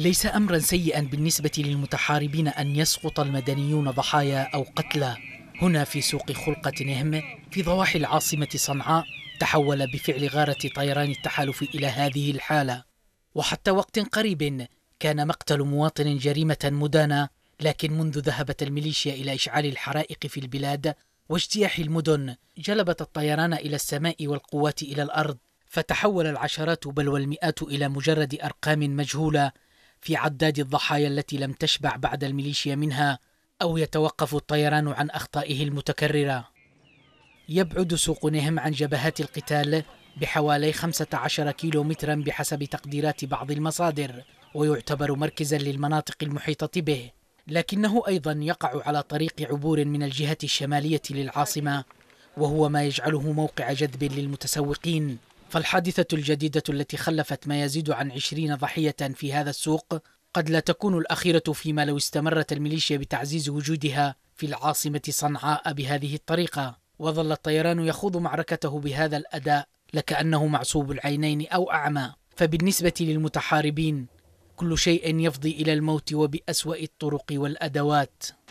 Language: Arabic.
ليس امرا سيئا بالنسبه للمتحاربين ان يسقط المدنيون ضحايا او قتلى هنا في سوق خلقه نهم في ضواحي العاصمه صنعاء تحول بفعل غاره طيران التحالف الى هذه الحاله وحتى وقت قريب كان مقتل مواطن جريمه مدانه لكن منذ ذهبت الميليشيا الى اشعال الحرائق في البلاد واجتياح المدن جلبت الطيران الى السماء والقوات الى الارض فتحول العشرات بل والمئات الى مجرد ارقام مجهوله في عداد الضحايا التي لم تشبع بعد الميليشيا منها أو يتوقف الطيران عن أخطائه المتكررة يبعد سوق نهم عن جبهات القتال بحوالي 15 كيلو مترا بحسب تقديرات بعض المصادر ويعتبر مركزا للمناطق المحيطة به لكنه أيضا يقع على طريق عبور من الجهة الشمالية للعاصمة وهو ما يجعله موقع جذب للمتسوقين فالحادثة الجديدة التي خلفت ما يزيد عن عشرين ضحية في هذا السوق قد لا تكون الأخيرة فيما لو استمرت الميليشيا بتعزيز وجودها في العاصمة صنعاء بهذه الطريقة وظل الطيران يخوض معركته بهذا الأداء لكأنه معصوب العينين أو أعمى فبالنسبة للمتحاربين كل شيء يفضي إلى الموت وبأسوأ الطرق والأدوات